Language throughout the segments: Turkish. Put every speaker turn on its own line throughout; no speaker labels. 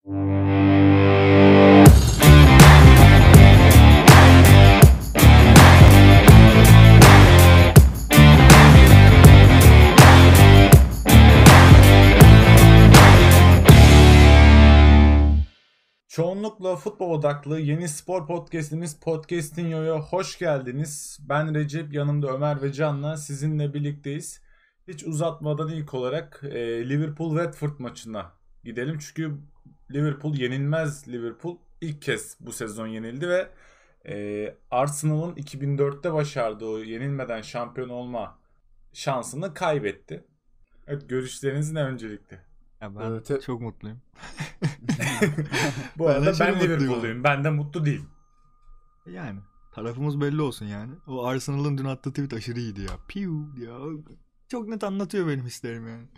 Çoğunlukla futbol odaklı yeni spor podcastimiz Podcastinho'ya hoş geldiniz. Ben Recep, yanımda Ömer ve Can'la sizinle birlikteyiz. Hiç uzatmadan ilk olarak e, Liverpool-Watford maçına gidelim. Çünkü Liverpool yenilmez Liverpool ilk kez bu sezon yenildi ve e, Arsenal'ın 2004'te başardığı yenilmeden şampiyon olma şansını kaybetti. Evet görüşleriniz ne öncelikle? Ya ben evet. E- çok mutluyum. bu arada ben Liverpool'luyum. Ben de mutlu değilim. Yani
tarafımız belli olsun yani. O Arsenal'ın dün attığı tweet aşırı iyiydi ya. Piu ya. Çok net anlatıyor benim hislerimi yani.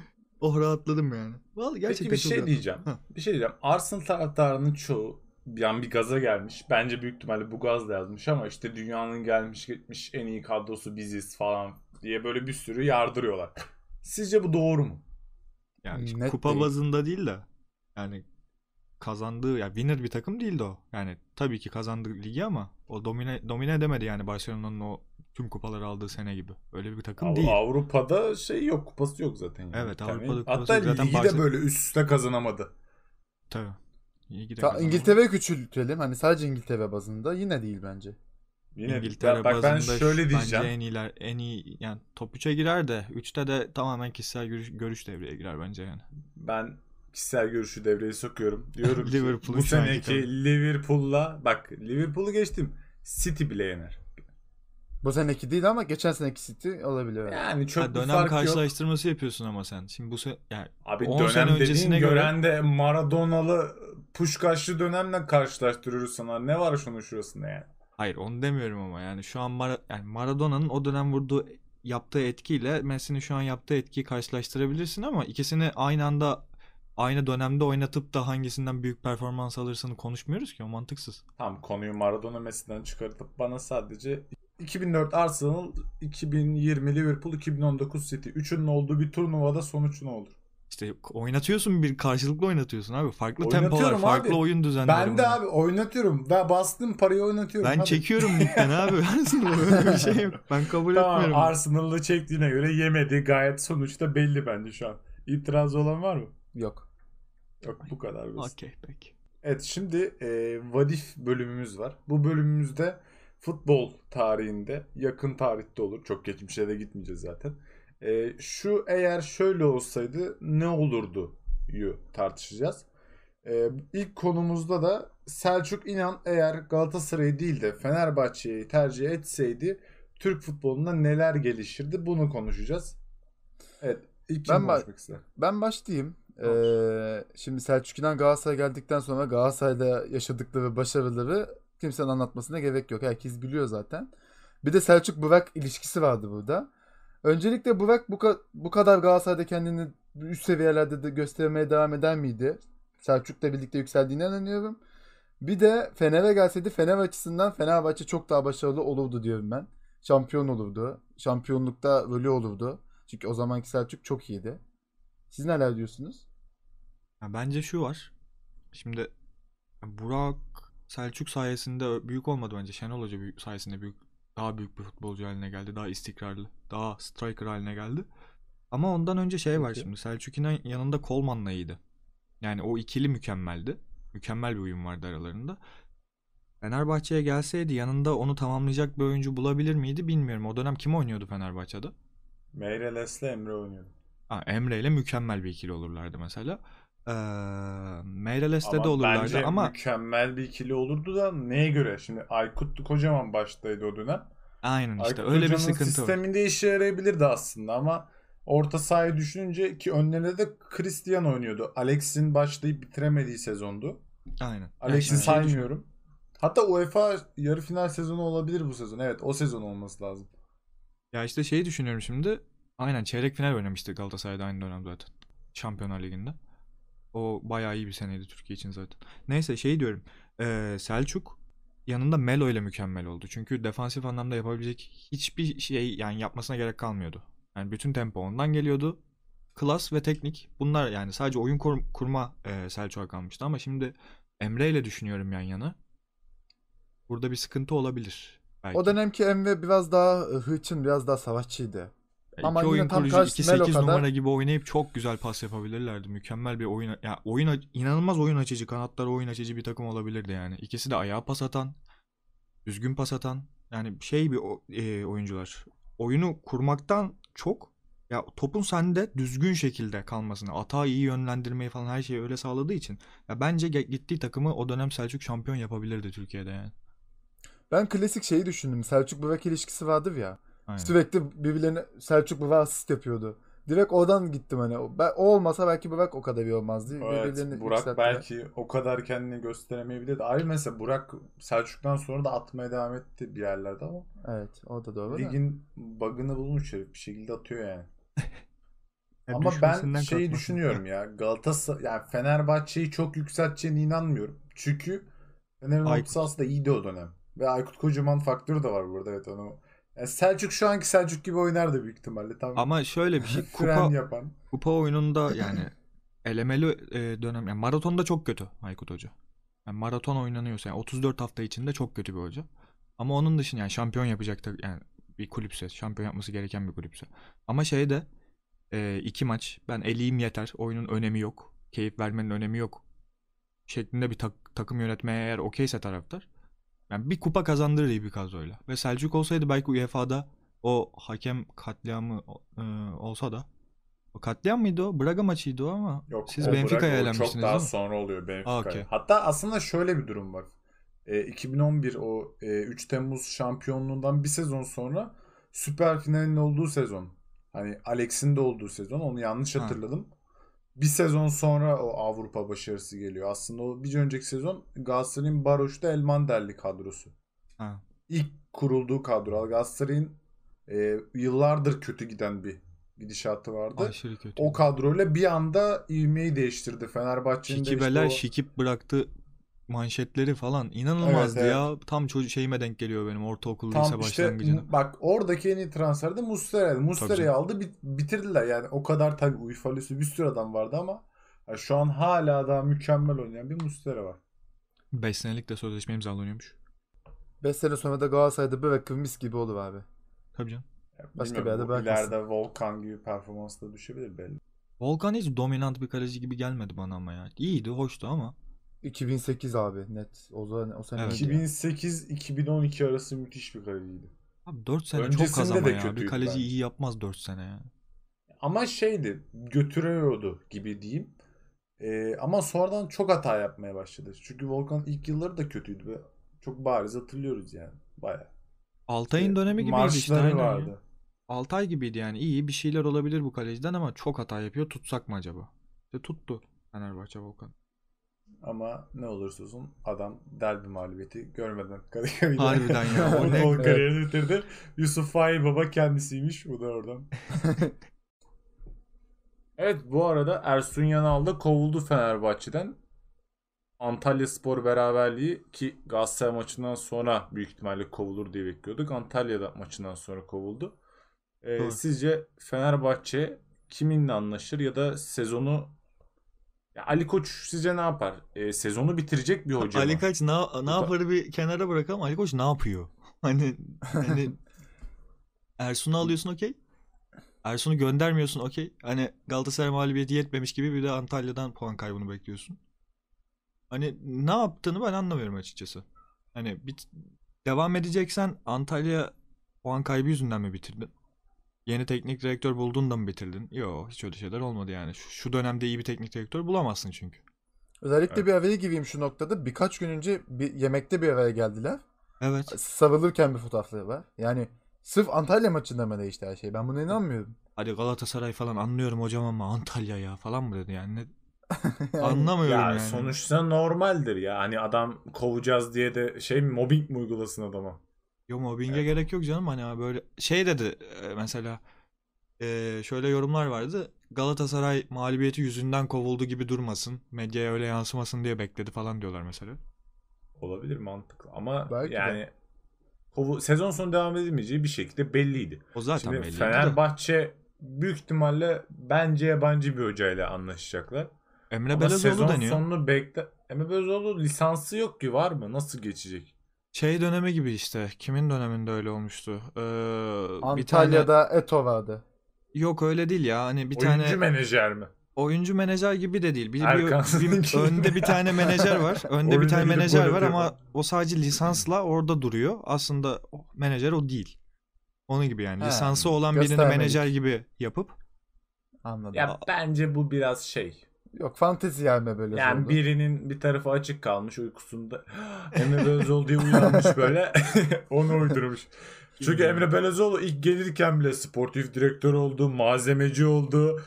Oh rahatladım yani. Vallahi gerçekten Peki bir şey diyeceğim.
Ha. Bir şey diyeceğim. Arsenal taraftarının çoğu yani bir gaza gelmiş. Bence büyük ihtimalle bu gazla yazmış ama işte dünyanın gelmiş gitmiş en iyi kadrosu biziz falan diye böyle bir sürü yardırıyorlar.
Sizce bu doğru mu? Yani Net kupa değil. bazında değil de yani kazandığı ya yani winner bir takım değildi o. Yani tabii ki kazandı ligi ama o domine domine edemedi yani Barcelona'nın o tüm kupaları aldığı sene gibi. Öyle bir takım Av- değil.
Avrupa'da
şey yok, kupası yok zaten. Yani. Evet, Avrupa'da kupası Hatta zaten ligi Barcelona... de böyle üst üste kazanamadı. Tabii. İlgi Ta, İngiltere küçültelim. Hani sadece İngiltere bazında yine değil bence. Yine İngiltere ya, bak, bazında ben şöyle diyeceğim. bence
en iyiler en iyi yani top 3'e girer de 3'te de tamamen kişisel görüş, görüş devreye girer bence yani.
Ben kişisel görüşü devreye sokuyorum. Diyorum ki bu seneki Liverpool'la bak Liverpool'u geçtim.
City bile yener. Bu seneki değil ama geçen seneki City olabilir. Yani çok ha, dönem fark
karşılaştırması yok. yapıyorsun ama sen. Şimdi bu se yani Abi 10 dönem sene öncesine göre...
de Maradonalı Puşkaşlı dönemle karşılaştırıyoruz sana. Ne var şunu şurasında yani?
Hayır onu demiyorum ama yani şu an Mar yani Maradona'nın o dönem vurduğu yaptığı etkiyle Messi'nin şu an yaptığı etkiyi karşılaştırabilirsin ama ikisini aynı anda aynı dönemde oynatıp da hangisinden büyük performans alırsanı konuşmuyoruz ki o mantıksız.
Tam konuyu Maradona Messi'den çıkartıp bana sadece 2004 Arsenal, 2020 Liverpool, 2019 City. Üçünün olduğu bir turnuvada sonuç ne olur?
İşte oynatıyorsun bir karşılıklı oynatıyorsun abi.
Farklı tempolar, abi. farklı oyun düzenleri. Ben de abi oynatıyorum. ve bastım parayı oynatıyorum. Ben abi. çekiyorum ligden abi. Öyle bir şey yok. Ben kabul tamam, etmiyorum. Arsenal'ı çektiğine göre yemedi. Gayet sonuçta belli bence şu an. İtiraz olan var mı? Yok. Yok bu kadar basit. Okey peki. Evet şimdi e, Vadif bölümümüz var. Bu bölümümüzde futbol tarihinde yakın tarihte olur. Çok geçmişe de gitmeyeceğiz zaten. E, şu eğer şöyle olsaydı ne olurdu yu tartışacağız. E, ilk konumuzda da Selçuk İnan eğer Galatasaray'ı değil de Fenerbahçe'yi
tercih etseydi Türk futbolunda neler gelişirdi bunu konuşacağız. Evet. ilk ben, ba- ben başlayayım. Ee, şimdi Selçuk'tan Galatasaray geldikten sonra Galatasaray'da yaşadıkları başarıları kimsenin anlatmasına gerek yok. Herkes biliyor zaten. Bir de Selçuk Burak ilişkisi vardı burada. Öncelikle Burak bu, ka- bu kadar Galatasaray'da kendini üst seviyelerde de göstermeye devam eden miydi? Selçuk'la birlikte yükseldiğine inanıyorum. Bir de Fener'e gelseydi Fener açısından Fenerbahçe çok daha başarılı olurdu diyorum ben. Şampiyon olurdu. Şampiyonlukta rolü olurdu. Çünkü o zamanki Selçuk çok iyiydi. Siz neler diyorsunuz?
Ya bence şu var. Şimdi Burak Selçuk sayesinde büyük olmadı bence. Şenol Hoca büyük, sayesinde büyük daha büyük bir futbolcu haline geldi. Daha istikrarlı, daha striker haline geldi. Ama ondan önce şey var şimdi. Selçuk yanında Coleman'la iyiydi. Yani o ikili mükemmeldi. Mükemmel bir uyum vardı aralarında. Fenerbahçe'ye gelseydi yanında onu tamamlayacak bir oyuncu bulabilir miydi bilmiyorum. O dönem kim oynuyordu Fenerbahçe'de?
Meireles'le Emre oynuyordu. Ha, Emre ile mükemmel bir ikili olurlardı mesela. Ee, Meyreles'te de olurlardı bence ama mükemmel bir ikili olurdu da neye göre? Şimdi Aykut kocaman baştaydı o dönem. Aynen işte Aykut öyle bir sıkıntı sisteminde var. işe yarayabilirdi aslında ama orta sahayı düşününce ki önlerinde de Christian oynuyordu. Alex'in başlayıp bitiremediği sezondu. Aynen. Alex'i şey saymıyorum. Hatta UEFA yarı final sezonu olabilir bu sezon. Evet o sezon olması lazım.
Ya işte şeyi düşünüyorum şimdi. Aynen çeyrek final oynamıştı Galatasaray'da aynı dönem zaten. Şampiyonlar Ligi'nde. O bayağı iyi bir seneydi Türkiye için zaten. Neyse şey diyorum. Ee, Selçuk yanında Melo ile mükemmel oldu. Çünkü defansif anlamda yapabilecek hiçbir şey yani yapmasına gerek kalmıyordu. Yani bütün tempo ondan geliyordu. Klas ve teknik bunlar yani sadece oyun kur- kurma e, Selçuk'a kalmıştı ama şimdi Emre ile düşünüyorum yan yana. Burada bir sıkıntı olabilir. Belki. O
dönemki Emre biraz daha e, hırçın, biraz daha savaşçıydı. Ama iki oyun kurucu 2-8 numara
gibi oynayıp çok güzel pas yapabilirlerdi. Mükemmel bir oyun. Ya oyun inanılmaz oyun açıcı, kanatları oyun açıcı bir takım olabilirdi yani. İkisi de ayağa pas atan, düzgün pas atan. Yani şey bir e, oyuncular. Oyunu kurmaktan çok ya topun sende düzgün şekilde kalmasını, ata iyi yönlendirmeyi falan her şeyi öyle sağladığı için ya bence gittiği takımı o dönem Selçuk şampiyon yapabilirdi Türkiye'de yani.
Ben klasik şeyi düşündüm. Selçuk Burak ilişkisi vardır ya. Aynen. Sürekli birbirlerine Selçuk Burak asist yapıyordu. Direkt oradan gittim hani. o olmasa belki Burak o kadar iyi olmazdı. Evet, Burak belki
o kadar kendini gösteremeyebilirdi. Abi mesela Burak Selçuk'tan sonra da atmaya devam etti
bir yerlerde ama. Evet o da doğru. Ligin da. bug'ını bulmuş herif bir şekilde atıyor yani.
Ya Ama ben şeyi kalkmasın. düşünüyorum
ya. Galatasaray yani
Fenerbahçe'yi çok yükselteceğine inanmıyorum. Çünkü Fener'in ortası aslında iyiydi o dönem. Ve Aykut Kocaman faktörü de var burada evet onu yani Selçuk şu anki Selçuk gibi oynardı büyük ihtimalle. Tam Ama şöyle bir şey kupa yapan.
kupa oyununda yani elemeli e, dönem yani maratonda çok kötü Aykut Hoca. Yani maraton oynanıyorsa yani 34 hafta içinde çok kötü bir hoca. Ama onun dışında yani şampiyon yapacak da yani bir kulüpse şampiyon yapması gereken bir kulüpse. Ama şeyde e, iki maç ben eliyim yeter oyunun önemi yok. Keyif vermenin önemi yok şeklinde bir tak, takım yönetmeye eğer okeyse taraftar yani bir kupa kazandırır iyi bir kadroyla. Ve Selçuk olsaydı belki UEFA'da o hakem katliamı e, olsa da o katliam mıydı o? Braga maçıydı o ama Yok, siz Benfica'ya eğlenmişsiniz Çok daha sonra
oluyor Benfica'ya. Ah, okay. Hatta aslında şöyle bir durum var. E, 2011 o e, 3 Temmuz şampiyonluğundan bir sezon sonra süper finalin olduğu sezon. Hani Alex'in de olduğu sezon. Onu yanlış hatırladım. Ha bir sezon sonra o Avrupa başarısı geliyor. Aslında o bir önceki sezon Galatasaray'ın Baroş'ta Elmanderli kadrosu. Ha. İlk kurulduğu kadro. Galatasaray'ın e, yıllardır kötü giden bir gidişatı vardı. Aşırı kötü. O kadroyla bir anda ivmeyi değiştirdi. Fenerbahçe'nin Şikibeler işte o...
şikip bıraktı manşetleri falan inanılmazdı evet, evet. ya. Tam çocuk şeyime denk geliyor benim ortaokul Tam lise işte,
Bak oradaki en iyi transfer de Mustera'ydı. Mustera'yı aldı bit- bitirdiler yani o kadar tabi UEFA'lısı bir sürü adam vardı ama yani şu an hala daha mükemmel
oynayan bir Mustera var.
5 senelik de sözleşme imzalanıyormuş.
5 sene sonra da Galatasaray'da bebek kıvmış gibi olur abi. Tabii canım. Başka bir yerde bırakmasın.
İleride Volkan gibi performansla düşebilir belli.
Volkan hiç dominant bir kaleci gibi gelmedi bana ama ya. İyiydi, hoştu ama
2008 abi net. O zaman o sene Evet.
2008-2012 arası müthiş bir kaleciydi. Abi 4 sene Öncesinde çok az ama ya. Bir kötüydü kaleci bence. iyi yapmaz 4 sene ya. Ama şeydi götürüyordu gibi diyeyim. Ee, ama sonradan çok hata yapmaya başladı. Çünkü Volkan ilk yılları da kötüydü. Ve çok bariz hatırlıyoruz yani. Baya.
Altay'ın dönemi gibiydi işte. Marşları aynen vardı. Altay gibiydi yani. iyi bir şeyler olabilir bu kaleciden ama çok hata yapıyor. Tutsak mı acaba? İşte tuttu Fenerbahçe Volkan.
Ama ne olursa olsun adam derbi mağlubiyeti görmeden Kadıköy'de. Harbiden ya. o ne? kariyerini bitirdi. Yusuf Fahi Baba kendisiymiş. Bu da oradan. evet bu arada Ersun Yanal da kovuldu Fenerbahçe'den. Antalya Spor beraberliği ki Galatasaray maçından sonra büyük ihtimalle kovulur diye bekliyorduk. Antalya'da maçından sonra kovuldu. Ee, sizce Fenerbahçe kiminle anlaşır ya da sezonu ya Ali Koç sizce ne yapar? E, sezonu bitirecek bir hoca Ali Koç ne, ne yaparı
bir kenara bırakalım. Ali Koç ne yapıyor? Hani, hani Ersun'u alıyorsun okey. Ersun'u göndermiyorsun okey. Hani Galatasaray mağlubiyeti yetmemiş gibi bir de Antalya'dan puan kaybını bekliyorsun. Hani ne yaptığını ben anlamıyorum açıkçası. Hani bit devam edeceksen Antalya puan kaybı yüzünden mi bitirdin? yeni teknik direktör buldun da mı bitirdin? Yok hiç öyle şeyler olmadı yani. Şu, şu dönemde iyi bir teknik direktör bulamazsın çünkü.
Özellikle evet. bir araya gireyim şu noktada. Birkaç gün önce bir yemekte bir araya geldiler. Evet. Sarılırken bir fotoğrafları var. Yani sırf Antalya maçında mı değişti her şey? Ben buna inanmıyorum.
Hadi Galatasaray falan anlıyorum hocam ama Antalya ya falan mı dedi yani? Ne... Anlamıyorum ya, yani.
Sonuçta
normaldir ya. Hani adam kovacağız diye de şey mobbing mi uygulasın adama?
Yo mobbinge Evet. gerek yok canım hani böyle şey dedi mesela şöyle yorumlar vardı. Galatasaray mağlubiyeti yüzünden kovuldu gibi durmasın. Medyaya öyle yansımasın
diye bekledi falan diyorlar mesela. Olabilir mantıklı ama Belki yani kovu, sezon sonu devam edilmeyeceği bir şekilde belliydi. O zaten Şimdi belliydi de. Fenerbahçe büyük ihtimalle bence yabancı bir hocayla anlaşacaklar. Emre Ama Belezoğlu sezon deniyor. sonunu bekle... Emre Belözoğlu lisansı yok ki var mı? Nasıl geçecek? Şey dönemi gibi işte. Kimin
döneminde öyle olmuştu? Ee, bir tane...
Eto vardı.
Yok öyle değil
ya. Hani bir Oyuncu tane menajer mi? oyuncu menajer gibi de değil. Bir, bir, bir- önde bir tane menajer var. Önde bir tane menajer var ama o sadece lisansla orada duruyor. Aslında o menajer o değil. Onun gibi yani. Ha, Lisansı olan birini menajer gibi yapıp
Anladım. Ya bence bu biraz şey. Yok fantezi yani böyle. Yani oldu. birinin bir tarafı açık kalmış uykusunda. Emre Belözoğlu diye uyanmış böyle. Onu uydurmuş. Çünkü Emre Belözoğlu ilk gelirken bile sportif direktör oldu, malzemeci oldu,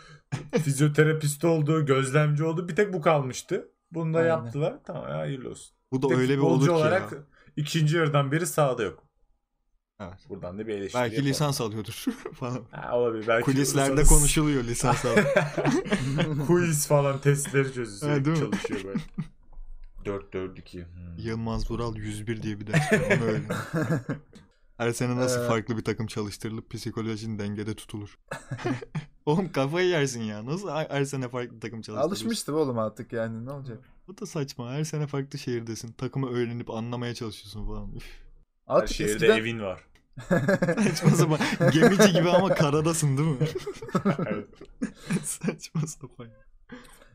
fizyoterapist oldu, gözlemci oldu. Bir tek bu kalmıştı. Bunu da Aynen. yaptılar. Tamam ya hayırlı olsun. Bu da öyle bir olur ki olarak ya. ikinci yarıdan beri sahada yok. Evet. Buradan da bir eleştiri Belki yapalım. lisans alıyordur falan. Ha, olabilir. Belki Kulislerde lisans... konuşuluyor lisans alan. Kulis falan testleri çözüyor. Ha, çalışıyor böyle. 4 4 2. Hmm. Yılmaz Bural 101 diye bir ders var. Onu öyle.
Her sene nasıl ee... farklı bir takım çalıştırılıp psikolojinin dengede tutulur. oğlum kafayı yersin ya. Nasıl her sene farklı takım çalıştırılır? Alışmıştım oğlum
artık yani ne olacak?
Bu da saçma. Her sene farklı şehirdesin. Takımı öğrenip anlamaya çalışıyorsun falan. Üf. Artık Her şehirde eskiden...
evin var.
Saçma sapan. Gemici gibi ama karadasın değil mi? evet. Saçma sapan.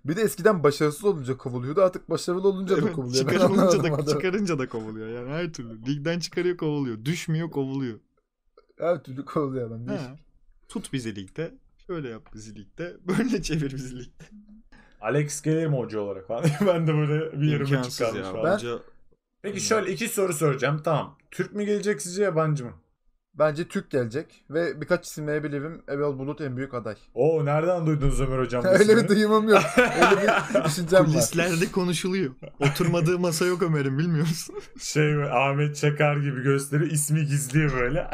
Bir de eskiden başarısız olunca kovuluyordu. Artık başarılı olunca evet, da kovuluyor. Çıkarılınca da, çıkarınca
da kovuluyor. Yani her türlü. Ligden çıkarıyor kovuluyor. Düşmüyor kovuluyor. Her türlü kovuluyor adam. Tut bizi ligde.
Şöyle
yap bizi ligde. Böyle çevir bizi ligde. Alex gelir mi hoca olarak falan? ben de böyle
bir yarım çıkarmış ya. falan. Ben, Peki şöyle iki soru soracağım. Tamam. Türk mü gelecek sizce yabancı mı? Bence Türk gelecek ve birkaç isimle bilivim Ebel Bulut en büyük aday. Oo nereden duydunuz Ömer hocam? Öyle bir duyumum yok. Öyle bir düşüncem var. Kulislerde konuşuluyor.
Oturmadığı masa yok Ömer'in bilmiyor musun? Şey Ahmet Çakar gibi gösteri ismi
gizli böyle.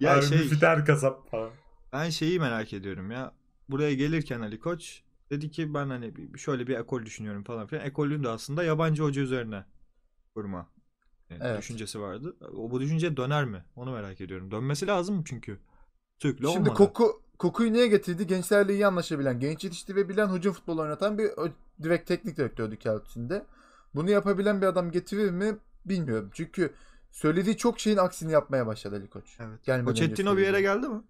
ya Abi, şey, Müfiter kasap falan. Ben şeyi merak ediyorum ya. Buraya gelirken Ali Koç Dedi ki ben hani şöyle bir ekol düşünüyorum falan filan. Ekolün de aslında yabancı hoca üzerine kurma e, evet. düşüncesi vardı.
O bu düşünce döner mi? Onu merak ediyorum. Dönmesi lazım mı çünkü. Türk'le Şimdi olmadı. koku kokuyu niye getirdi? Gençlerle iyi anlaşabilen, genç yetiştirebilen, hücum futbolu oynatan bir direkt teknik direktördü kağıt Bunu yapabilen bir adam getirir mi bilmiyorum. Çünkü söylediği çok şeyin aksini yapmaya başladı Ali Koç. Evet. Pochettino bir yere geldi mi?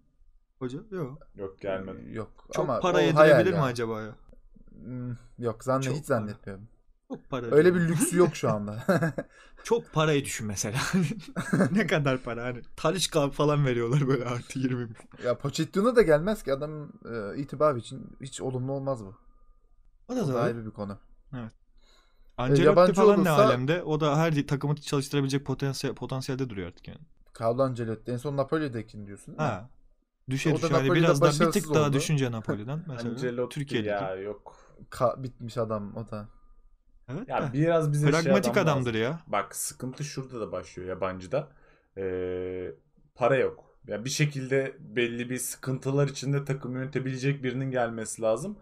Hoca yok.
Yok gelmedi. Ee, yok. Çok Ama para yedirebilir mi yani. acaba ya?
Hmm, yok zannet hiç zannetmiyorum.
Çok para. Öyle bir lüksü yok şu anda. Çok parayı düşün mesela.
ne kadar para hani. Talişka falan veriyorlar böyle artı 20 bin. Ya Pochettino da gelmez ki adam e, itibar için hiç olumlu olmaz bu. O da, o da ayrı bir konu. Evet. E, Ancelotti e, falan olursa, ne alemde?
O da her takımı çalıştırabilecek potansiyel, potansiyelde
duruyor artık yani. Carlo Ancelotti. En son Napoli'dekini diyorsun değil ha. mi? düşe düşe hani biraz daha bir tık daha düşünce Napoli'den mesela Ancelotti Türkiye'de. Ya yok. Ka- bitmiş adam o da. Evet. Ya de. biraz bize şey pragmatik şey adamdır ya.
Bak sıkıntı şurada da başlıyor yabancıda. Ee, para yok. Ya yani bir şekilde belli bir sıkıntılar içinde takım yönetebilecek birinin gelmesi lazım.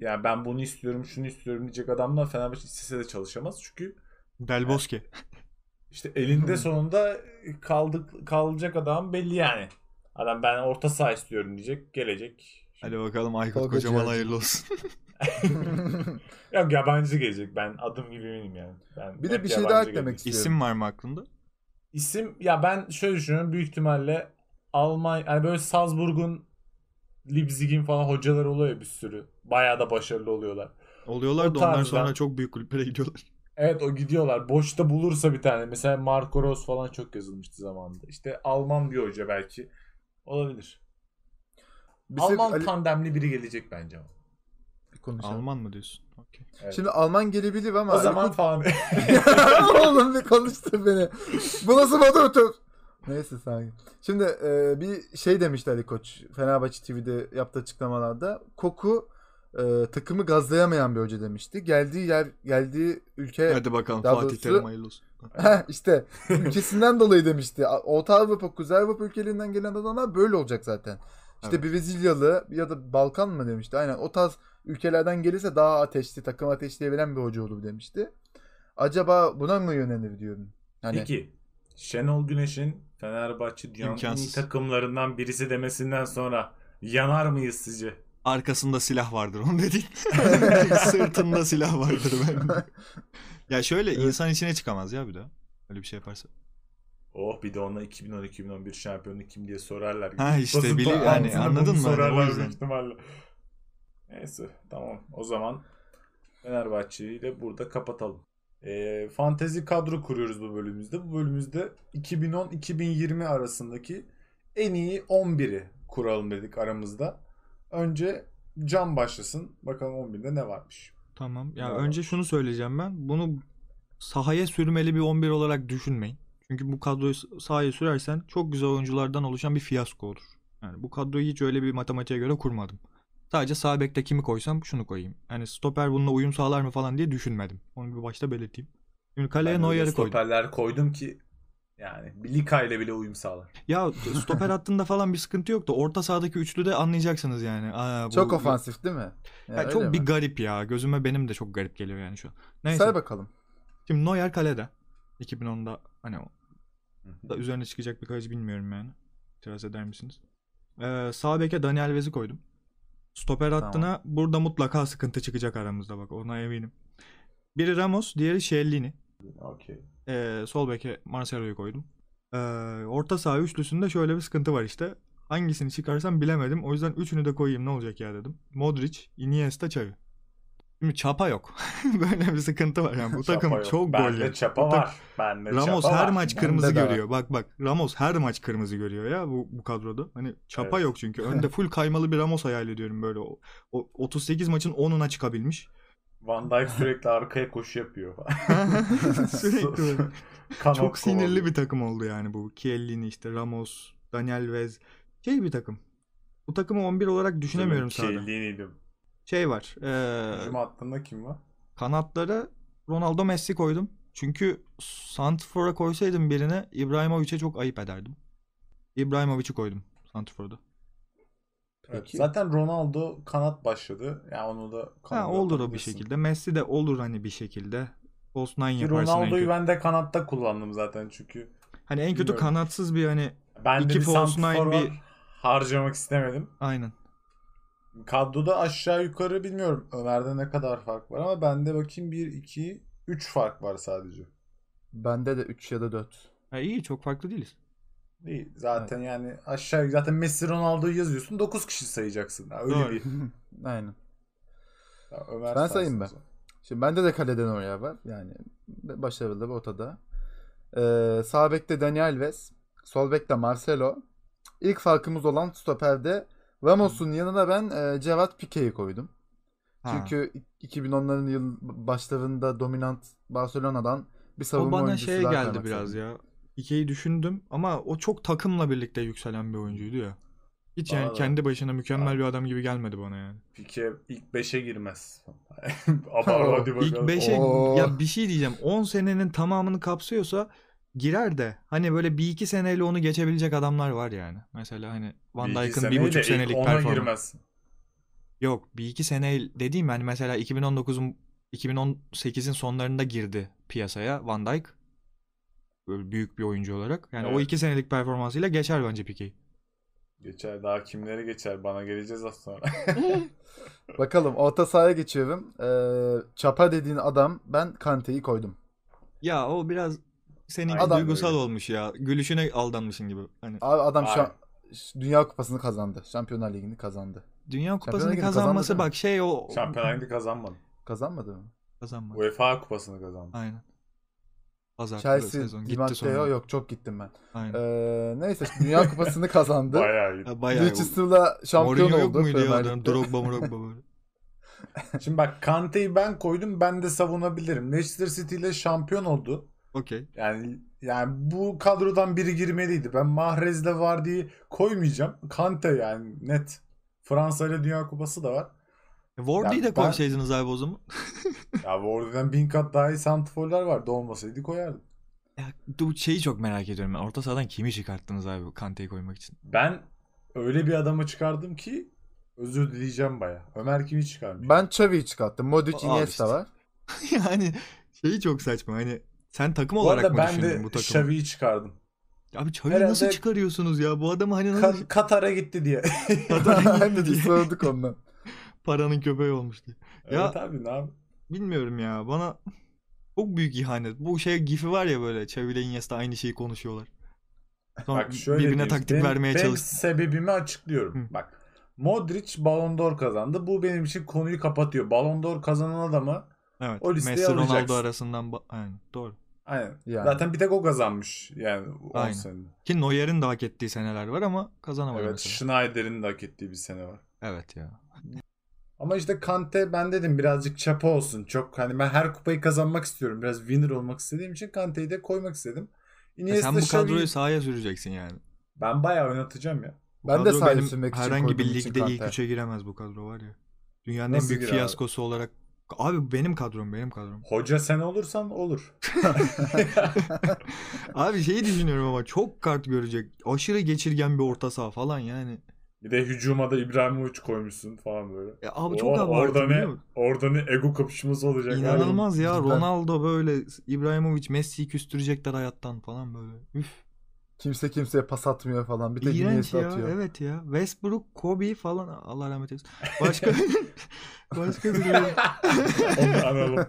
Yani ben bunu istiyorum, şunu istiyorum diyecek adamla Fenerbahçe istese de çalışamaz. Çünkü Belboski. Bosque. Yani, işte elinde sonunda kaldık kalacak adam belli yani. Adam ben orta saha istiyorum diyecek. Gelecek. Hadi bakalım Aykut Tolga kocaman Cihat. hayırlı olsun. Yok yabancı gelecek. Ben adım gibi eminim yani. Ben bir de bir şey daha eklemek istiyorum. İsim var mı aklında? İsim ya ben şöyle düşünüyorum. Büyük ihtimalle Almanya yani böyle Salzburg'un Leipzig'in falan hocalar oluyor ya bir sürü. Bayağı da başarılı oluyorlar. Oluyorlar O da ondan sonra çok büyük kulüplere gidiyorlar. Evet o gidiyorlar. Boşta bulursa bir tane. Mesela Marco Rose falan çok yazılmıştı zamanında. İşte Alman bir hoca belki. Olabilir. Mesela Alman Ali... tandemli biri gelecek bence ama. konuşalım. Alman mı diyorsun? Okay. Evet. Şimdi
Alman gelebilir ama... O zaman Kut... falan. Oğlum bir konuştu beni. Bu nasıl moderatör? Neyse sakin. Şimdi e, bir şey demişti Ali Koç Fenerbahçe TV'de yaptığı açıklamalarda. Koku e, takımı gazlayamayan bir hoca demişti. Geldiği yer, geldiği ülke Hadi bakalım Fatih Terim hayırlı olsun. İşte ülkesinden dolayı demişti. Orta Avrupa, Kuzey Avrupa ülkelerinden gelen adamlar böyle olacak zaten. İşte evet. Brezilyalı ya da Balkan mı demişti. Aynen o tarz ülkelerden gelirse daha ateşli, takım ateşleyebilen bir hoca olur demişti. Acaba buna mı yönelir diyorum. Yani... Peki Şenol Güneş'in
Fenerbahçe dünyanın İmkansız. takımlarından birisi demesinden sonra yanar mıyız sizce? Arkasında silah vardır onun dedi. Sırtında silah vardır
benim. Ya şöyle evet. insan içine çıkamaz ya bir de Öyle bir şey yaparsa. Oh
bir de ona 2010-2011 şampiyonu kim diye sorarlar.
Ha işte Basın bili yani anladın mı? Sorarlar
o
ihtimalle. Neyse tamam o zaman Fenerbahçe'yi de burada kapatalım. E, fantezi kadro kuruyoruz bu bölümümüzde. Bu bölümümüzde 2010-2020 arasındaki en iyi 11'i kuralım dedik aramızda. Önce Can başlasın. Bakalım 11'de ne varmış.
Tamam. Ya evet. önce şunu söyleyeceğim ben. Bunu sahaya sürmeli bir 11 olarak düşünmeyin. Çünkü bu kadroyu sahaya sürersen çok güzel oyunculardan oluşan bir fiyasko olur. Yani bu kadroyu hiç öyle bir matematiğe göre kurmadım. Sadece sağ bekte kimi koysam şunu koyayım. Yani stoper bununla uyum sağlar mı falan diye düşünmedim. Onu bir başta belirteyim. Şimdi kaleye Neuer'i koydum.
Stoperler koydum ki yani Milika ile bile uyum sağlar.
Ya stoper hattında falan bir sıkıntı yok da orta sahadaki üçlü de anlayacaksınız yani. Aa, bu, çok ofansif değil mi? Ya, ya çok mi? bir garip ya. Gözüme benim de çok garip geliyor yani şu an. Neyse. Say bakalım. Şimdi Neuer kalede. 2010'da hani o. Da üzerine çıkacak bir kaleci bilmiyorum yani. Tiraz eder misiniz? Ee, sağ beke Daniel Vez'i koydum. Stoper tamam. burada mutlaka sıkıntı çıkacak aramızda bak ona eminim. Biri Ramos, diğeri Şellini. Okay. Ee, sol beke Marcelo'yu koydum. Ee, orta saha üçlüsünde şöyle bir sıkıntı var işte. Hangisini çıkarsam bilemedim. O yüzden üçünü de koyayım ne olacak ya dedim. Modric, Iniesta, Xavi. Şimdi çapa yok. Böyle bir sıkıntı var yani. Bu takım yok. çok ben gol. Bende çapa Bu var.
Bende Ramos çapa her var. maç kırmızı Bende görüyor. Bak
bak Ramos her maç kırmızı görüyor ya bu, bu kadroda. Hani çapa evet. yok çünkü. Önde full kaymalı bir Ramos hayal ediyorum böyle. O, o 38 maçın 10'una çıkabilmiş.
Van Dijk sürekli arkaya koşu yapıyor. sürekli Çok sinirli
oldu. bir takım oldu yani bu. Chiellini işte Ramos, Daniel Vez. Şey bir takım. Bu takımı 11 olarak düşünemiyorum sahada. Chiellini'ydi. Şey var. Ee, Hücum hattında kim var? Kanatlara Ronaldo Messi koydum. Çünkü Santifor'a koysaydım birine İbrahimovic'e çok ayıp ederdim. İbrahimovic'i koydum Santifor'da. Evet, zaten
Ronaldo kanat başladı. Yani onu da ha, olur o bir şekilde. Messi de olur hani bir şekilde. Post 9 yaparsın. Ronaldo'yu ben de kanatta kullandım zaten çünkü. Hani en kötü Bilmiyorum. kanatsız bir hani ben iki post 9 bir harcamak istemedim. Aynen. Kadroda aşağı yukarı bilmiyorum Ömer'de ne kadar fark var ama bende bakayım 1 2 3 fark var sadece. Bende de 3 ya da 4. Ha iyi çok farklı değiliz. Değil. Zaten evet. yani aşağı zaten Messi Ronaldo'yu yazıyorsun 9 kişi sayacaksın.
Yani öyle Doğru. bir. Aynen.
Ya Ömer ben sayayım ben.
Şimdi bende de kaleden oraya var. Yani başarılı bir ortada. Ee, sağ bekte Daniel Alves. Sol bekte Marcelo. İlk farkımız olan stoperde Ramos'un yanına ben e, Cevat Pique'yi koydum. Ha. Çünkü 2010'ların yıl başlarında dominant Barcelona'dan bir savunma o bana oyuncusu şeye geldi biraz ya. Ike'yi düşündüm
ama o çok takımla birlikte yükselen bir oyuncuydu ya. Hiç yani Vallahi. kendi başına mükemmel bir
adam gibi gelmedi bana yani. Pike ilk 5'e girmez. Abart hadi İlk bakalım. 5'e ya
bir şey diyeceğim. 10 senenin tamamını kapsıyorsa girer de hani böyle bir iki seneyle onu geçebilecek adamlar var yani. Mesela hani Van iki Dijk'ın bir buçuk senelik ona performansı. girmez. Yok bir iki sene dediğim yani mesela 2019'un 2018'in sonlarında girdi piyasaya Van Dijk. Böyle büyük bir oyuncu olarak. Yani
evet. o iki
senelik performansıyla geçer bence Pique'yi.
Geçer. Daha kimlere geçer? Bana geleceğiz az sonra.
Bakalım. Orta sahaya geçiyorum. Ee, Çapa dediğin adam ben Kante'yi koydum.
Ya o biraz senin adam duygusal öyle. olmuş ya. Gülüşüne
aldanmışsın gibi. Hani. Abi adam Abi. şu an Dünya Kupası'nı kazandı. Şampiyonlar Ligi'ni kazandı. Dünya Kupası'nı kazanması bak şey o... Şampiyonlar Ligi'ni
kazanmadı. Kazanmadı mı? Kazanmadı. UEFA Kupası'nı kazandı. Aynen. Pazar Chelsea, sezon Di gitti sonra. yok
çok gittim ben. Aynen. Ee, neyse Dünya Kupası'nı kazandı. bayağı iyi. Ha, bayağı Manchester'la şampiyon Mourinho yok oldu. muydu ya? Dönem, Drogba Drogba
böyle. Şimdi bak Kante'yi ben koydum ben de savunabilirim. Leicester City ile şampiyon oldu. Okey. Yani yani bu kadrodan biri girmeliydi. Ben Mahrez'le Vardy'yi koymayacağım. Kante yani net. Fransa ile Dünya Kupası da var. Wardy'yi de ben- koysaydınız abi o zaman. Ya Wardy'den bin kat daha iyi santiforlar var. Olmasaydı koyardım. Ya, bu şeyi çok merak ediyorum. Ben. Orta
sahadan kimi çıkarttınız abi Kante'yi koymak için? Ben
öyle bir adama çıkardım ki özür dileyeceğim baya. Ömer kimi çıkarmış? Ben Xavi'yi çıkarttım. Modric Al Iniesta işte. var. yani şeyi çok saçma. Hani sen takım Bu olarak mı ben düşündün bu takımı? Xavi'yi çıkardım.
Abi Xavi'yi nasıl çıkarıyorsunuz ya? Bu adamı hani nasıl Ka- Katar'a gitti diye. Katar'a gitti Aynen diye. biz sorduk ondan. Paranın köpeği olmuş diye. Evet ya, abi ne abi? Bilmiyorum ya bana çok büyük ihanet. Bu şey gifi var ya böyle Xavi ile Iniesta aynı şeyi konuşuyorlar. Sonra Bak şöyle birbirine diyeyim. taktik benim, vermeye benim çalış.
sebebimi açıklıyorum. Hı. Bak Modric Ballon d'Or kazandı. Bu benim için konuyu kapatıyor. Ballon d'Or kazanan adamı evet, o listeye Messi alacaksın. Ronaldo arasından ba- Aynen, doğru. Aynen. Yani. Zaten bir tek o kazanmış. Yani 10 Aynen. sene.
Ki Neuer'in de hak ettiği seneler var ama kazanamadı evet, mesela. Schneider'in de hak ettiği bir sene var. Evet ya.
Ama işte Kante ben dedim birazcık çapa olsun. Çok hani ben her kupayı kazanmak istiyorum. Biraz winner olmak istediğim için Kante'yi de koymak istedim. Iniesta, sen bu kadroyu Xavi... sahaya
süreceksin yani. Ben bayağı oynatacağım ya. Bu ben de sahaya sürmek için Herhangi bir ligde ilk üçe giremez bu kadro var ya. Dünyanın Nasıl en büyük fiyaskosu abi? olarak Abi benim kadrom benim kadrom. Hoca
sen olursan olur.
abi şeyi düşünüyorum ama çok kart görecek. Aşırı geçirgen bir orta saha falan yani. Bir de hücuma da İbrahimovic
koymuşsun falan böyle. Ya e abi çok oh, abartı orada ne, orada ne ego kapışması olacak. İnanılmaz abi. ya
Ronaldo böyle İbrahimovic Messi'yi küstürecekler hayattan falan böyle. Üf.
Kimse kimseye pas atmıyor falan. Bir tek İğrenç ya, atıyor.
Evet ya. Westbrook, Kobe falan Allah rahmet eylesin. Başka başka bir Onu analım.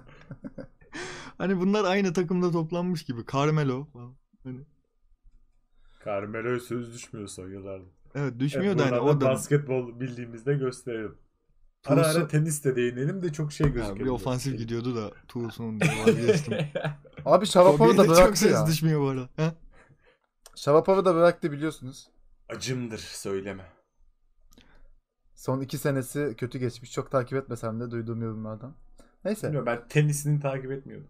hani bunlar aynı takımda toplanmış gibi. Carmelo falan. Hani.
Carmelo'ya söz düşmüyor son yıllardır. Evet düşmüyor evet, hani da hani oradan. Basketbol bildiğimizde gösterelim. Ara ara tenis de değinelim de çok şey gözüküyor. Yani bir ofansif şey. gidiyordu da Tuğusu'nun
diye vazgeçtim. Abi Şarapova da bıraktı çok ses düşmüyor bu arada. Ha? Şarapova da bıraktı biliyorsunuz. Acımdır söyleme. Son iki senesi kötü geçmiş. Çok takip etmesem de duyduğum yorumlardan. Neyse. Bilmiyorum, ben tenisini takip etmiyordum.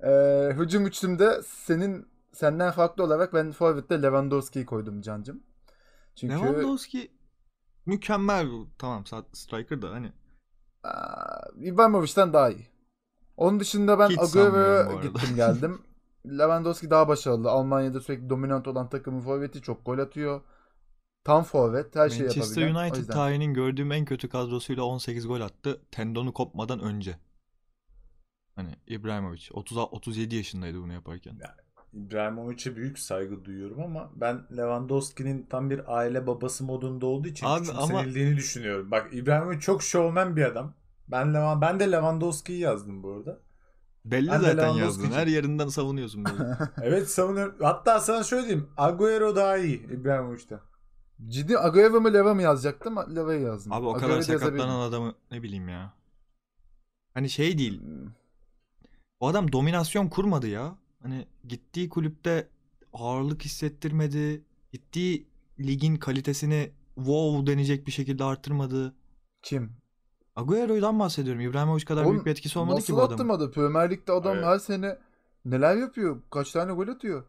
ee, hücum üçlümde senin senden farklı olarak ben Forvet'te Lewandowski'yi koydum Can'cım. Çünkü... Lewandowski mükemmel bu tamam striker da hani. İbrahimovic'den daha iyi. Onun dışında ben Agüero'ya gittim geldim. Lewandowski daha başarılı. Almanya'da sürekli dominant olan takımın forveti çok gol atıyor. Tam forvet her şeyi yapabilen. Manchester United yüzden...
tarihinin gördüğüm en kötü kadrosuyla 18 gol attı. Tendonu kopmadan önce. Hani İbrahimovic 30 37 yaşındaydı bunu
yaparken. Yani İbrahimovic'e büyük saygı duyuyorum ama ben Lewandowski'nin tam bir aile babası modunda olduğu için Abi, küçümsenildiğini ama... düşünüyorum. Bak İbrahimovic çok şovmen bir adam. Ben Levan ben de Lewandowski'yi yazdım bu arada. Belli ben zaten yazdın. Her yerinden
savunuyorsun böyle. evet savunuyorum. Hatta sana şöyle diyeyim. Agüero daha iyi İbrahimovic'ten. Ciddi Agüero mu Leva mı yazacaktım? Leva'yı yazdım. Abi o Agüero kadar sakatlanan
adamı ne bileyim ya. Hani şey değil. O hmm. adam dominasyon kurmadı ya. Hani gittiği kulüpte ağırlık hissettirmedi. Gittiği ligin kalitesini wow denecek bir şekilde artırmadı. Kim? Agüero'dan bahsediyorum. İbrahimovic kadar Oğlum, büyük bir etkisi olmadı ki bu adam. Nasıl
attırmadı? Premier Lig'de adam evet. her sene neler yapıyor? Kaç tane gol atıyor?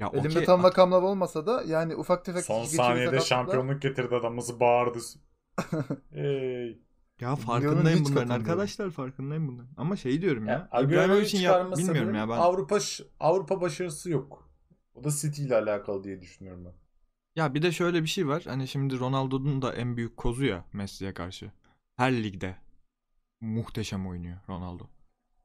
Ya Elimde okay. tam
rakamlar olmasa da yani ufak tefek... Son saniyede şampiyonluk
getirdi adamımızı bağırdı.
hey.
Ya farkındayım bunların arkadaşlar farkındayım bunlar Ama şey diyorum ya. ya için ya, bilmiyorum ya ben. Avrupa Avrupa başarısı yok. O da City ile alakalı diye düşünüyorum ben. Ya bir de
şöyle bir şey var. Hani şimdi Ronaldo'nun da en büyük kozu ya Messi'ye karşı. Her ligde muhteşem oynuyor Ronaldo.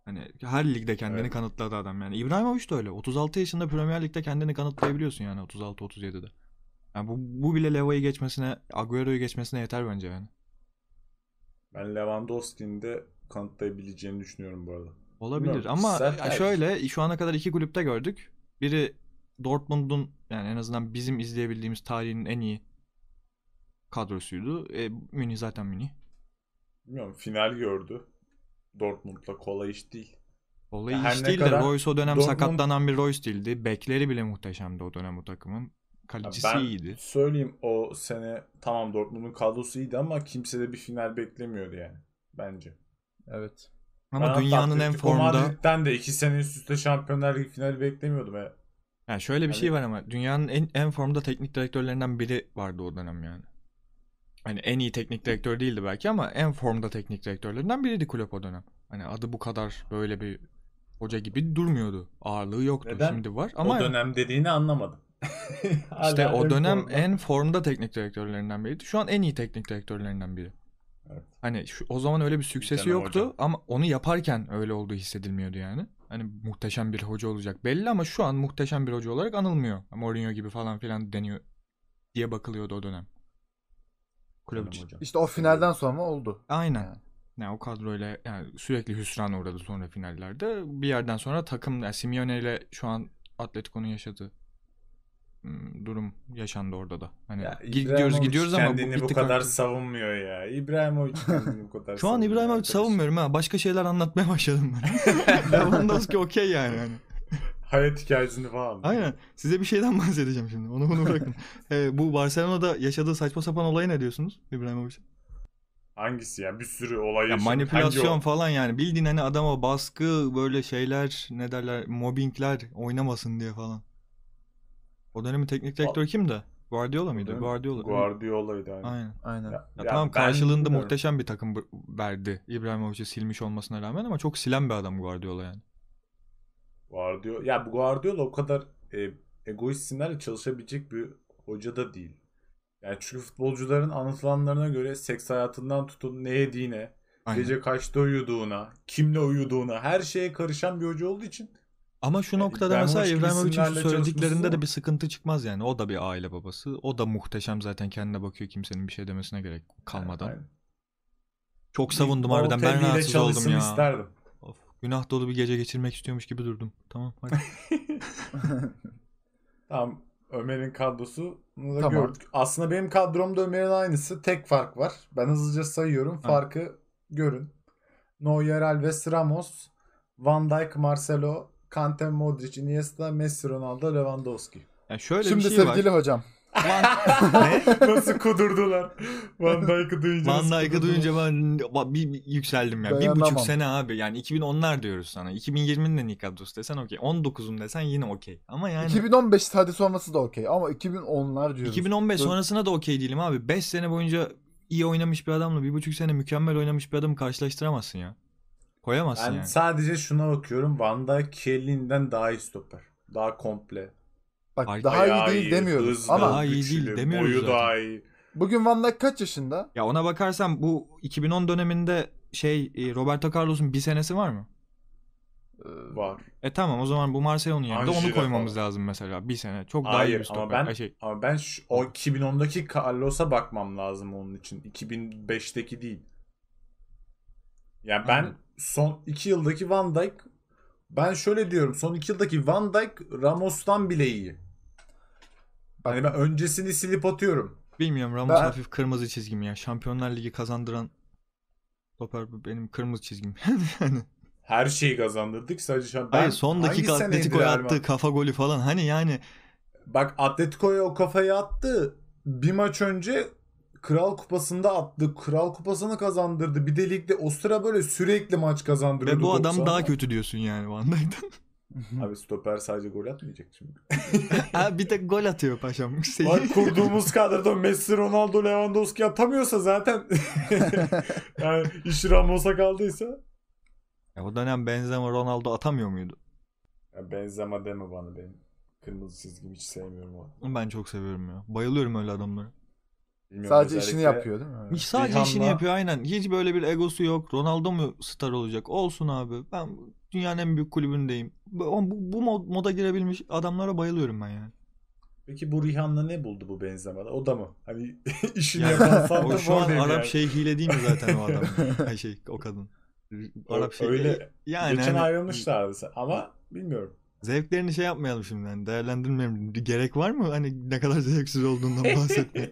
Hani her ligde kendini evet. kanıtladı adam yani. İbrahimovic de öyle. 36 yaşında Premier Lig'de kendini kanıtlayabiliyorsun yani 36 37'de. Yani bu, bu bile Leva'yı geçmesine, Agüero'yu geçmesine yeter bence yani.
Ben Lewandowski'nin de kanıtlayabileceğini düşünüyorum bu arada. Olabilir Bilmiyorum. ama şöyle
şey. şu ana kadar iki kulüpte gördük. Biri Dortmund'un yani en azından bizim izleyebildiğimiz tarihin en iyi kadrosuydu. E, Münih zaten Münih.
Bilmiyorum final gördü. Dortmund'la kolay iş değil. Kolay ya iş değil de Royce o dönem Dortmund...
sakatlanan bir Royce değildi. Bekleri bile muhteşemdi o dönem o takımın. Kalecisi ben iyiydi.
Söyleyeyim o sene tamam Dortmund'un kadrosu iyiydi ama kimse de bir final beklemiyordu yani bence. Evet. Ama ben dünyanın en formda Madrid'den de iki sene üst üste Şampiyonlar Ligi finali beklemiyordum ya.
Yani şöyle bir şey yani... şey var ama dünyanın en en formda teknik direktörlerinden biri vardı o dönem yani. Hani en iyi teknik direktör değildi belki ama en formda teknik direktörlerinden biriydi kulüp o dönem. Hani adı bu kadar böyle bir hoca gibi durmuyordu. Ağırlığı yoktu. Neden? Şimdi var ama o dönem dediğini anlamadım.
İşte o dönem formda.
en formda teknik direktörlerinden biriydi. Şu an en iyi teknik direktörlerinden biri. Evet. Hani şu, o zaman öyle bir süksesi Canan yoktu hocam. ama onu yaparken öyle olduğu hissedilmiyordu yani. Hani muhteşem bir hoca olacak belli ama şu an muhteşem bir hoca olarak anılmıyor. Mourinho gibi falan filan deniyor diye bakılıyordu o dönem. Kulüp
İşte o finalden sonra oldu. Aynen. Yani.
Yani o kadroyla yani sürekli hüsran uğradı sonra finallerde. Bir yerden sonra takım yani Simeone ile şu an Atletico'nun yaşadığı Hmm, durum yaşandı orada da. Hani
gidiyoruz gidiyoruz ama kendini bu, bu kadar artık. savunmuyor ya. İbrahimovic kendini bu kadar. Şu an
İbrahimovic savunmuyorum ha. Başka şeyler anlatmaya başladım ben.
Lewandowski okey yani. yani. Hayat hikayesini falan.
Aynen. Size bir şeyden bahsedeceğim şimdi. Onu bunu bırakın. ee, bu Barcelona'da yaşadığı saçma sapan olayı ne diyorsunuz İbrahimovic?
Hangisi ya? Bir sürü olay ya Manipülasyon Hangi
falan yani. Bildiğin hani adama baskı böyle şeyler ne derler mobbingler oynamasın diye falan. O dönemin teknik direktör kimdi? Guardiola mıydı? Guardiola.
Guardiola'ydı aynen. Aynen. Aynen. Ya, ya, ya tamam karşılığında muhteşem
bir takım verdi İbrahimovic'i silmiş olmasına rağmen ama çok silen bir adam Guardiola yani.
Guardiola ya bu Guardiola o kadar e, egoist isimlerle çalışabilecek bir hoca da değil. Yani çünkü futbolcuların anlatılanlarına göre seks hayatından tutun ne yediğine, Aynen. gece kaçta uyuduğuna, kimle uyuduğuna her şeye karışan bir hoca olduğu için ama şu noktada yani, mesela İbrahimovic'in şu söylediklerinde de
bir sıkıntı çıkmaz yani. O da bir aile babası. O da muhteşem zaten kendine bakıyor kimsenin bir şey demesine gerek kalmadan. Evet, Çok savundum harbiden. Ben rahatsız oldum ya. isterdim. Of, günah dolu bir gece geçirmek istiyormuş gibi durdum. Tamam hadi.
tamam Ömer'in kadrosu da tamam. gördük. Aslında benim kadromda Ömer'in aynısı. Tek fark var. Ben hızlıca sayıyorum. Ha. Farkı görün. Noyer Alves Ramos, Van Dijk, Marcelo, Kante, Modric, Iniesta, Messi, Ronaldo, Lewandowski. Yani şöyle Şimdi bir şey sevgili var. hocam. Nasıl kudurdular? Van Dijk'ı duyunca. Van Dijk'ı duyunca
ben bir, bir yükseldim ya. Bir buçuk sene abi. Yani 2010'lar diyoruz sana. 2020'nin de Nick kadrosu desen okey. 19'um desen
yine okey. Ama yani. 2015 hadi sonrası da okey. Ama 2010'lar diyoruz. 2015
sonrasına da okey değilim abi. 5 sene boyunca iyi oynamış bir adamla bir buçuk sene mükemmel oynamış bir adamı karşılaştıramazsın ya. Koyamazsın ben yani.
sadece şuna bakıyorum. Van Dijk Kelly'inden daha iyi stoper. Daha komple. Bak Ay, daha iyi değil iyi, demiyoruz hızlı, ama daha iyi değil demiyoruz boyu zaten. daha
iyi. Bugün Van Dijk kaç yaşında?
Ya ona bakarsam bu
2010 döneminde şey e, Roberto Carlos'un bir senesi var mı? Ee, var. E tamam o zaman bu Marcelo'nun yerine onu koymamız
var. lazım mesela bir sene. Çok Hayır, daha iyi bir stoper. Ama ben, şey. ama ben şu, o 2010'daki Carlos'a bakmam lazım onun için. 2005'teki değil. Ya yani ben Anladım son 2 yıldaki Van Dijk ben şöyle diyorum son 2 yıldaki Van Dijk Ramos'tan bile iyi. Hani ben öncesini silip atıyorum.
Bilmiyorum Ramos ben... hafif kırmızı çizgim ya. Şampiyonlar Ligi kazandıran Topar
benim kırmızı çizgim. yani her şeyi kazandırdık sadece şu Hayır son dakika Atletico'ya attı kafa golü falan hani yani. Bak Atletico'ya o kafayı attı. Bir maç önce Kral Kupası'nda attı. Kral Kupası'nı kazandırdı. Bir de ligde o sıra böyle sürekli maç kazandırıyordu. Ve bu adam 90'da. daha kötü diyorsun yani Van Dijk'ten. Abi stoper sadece gol atmayacak şimdi. Abi bir
tek gol atıyor paşam.
Şey. Bak kurduğumuz kadroda Messi, Ronaldo, Lewandowski atamıyorsa zaten yani iş Ramos'a kaldıysa. Ya
e, o dönem Benzema, Ronaldo atamıyor muydu?
Ya Benzema deme bana benim. Kırmızı çizgimi hiç sevmiyorum o.
Ben çok seviyorum ya. Bayılıyorum öyle adamları. Bilmiyorum, sadece özellikle... işini yapıyor değil mi? Hiç sadece İlhan'la... işini yapıyor aynen. Hiç böyle bir egosu yok. Ronaldo mu star olacak? Olsun abi. Ben dünyanın en büyük kulübündeyim. Bu, bu moda girebilmiş adamlara bayılıyorum ben yani. Peki bu Rihanna ne buldu bu benzemede? O da mı? Hani işini yani, yapan sandım. O şu an Arap yani. şey hile değil mi zaten o adam? Ay şey
o kadın. Arap şey. Öyle. Yani geçen hani, ayrılmışlardı ama bilmiyorum.
Zevklerini şey yapmayalım şimdi. Yani değerlendirmeyelim. Gerek var mı? Hani ne kadar zevksiz olduğundan bahsetme.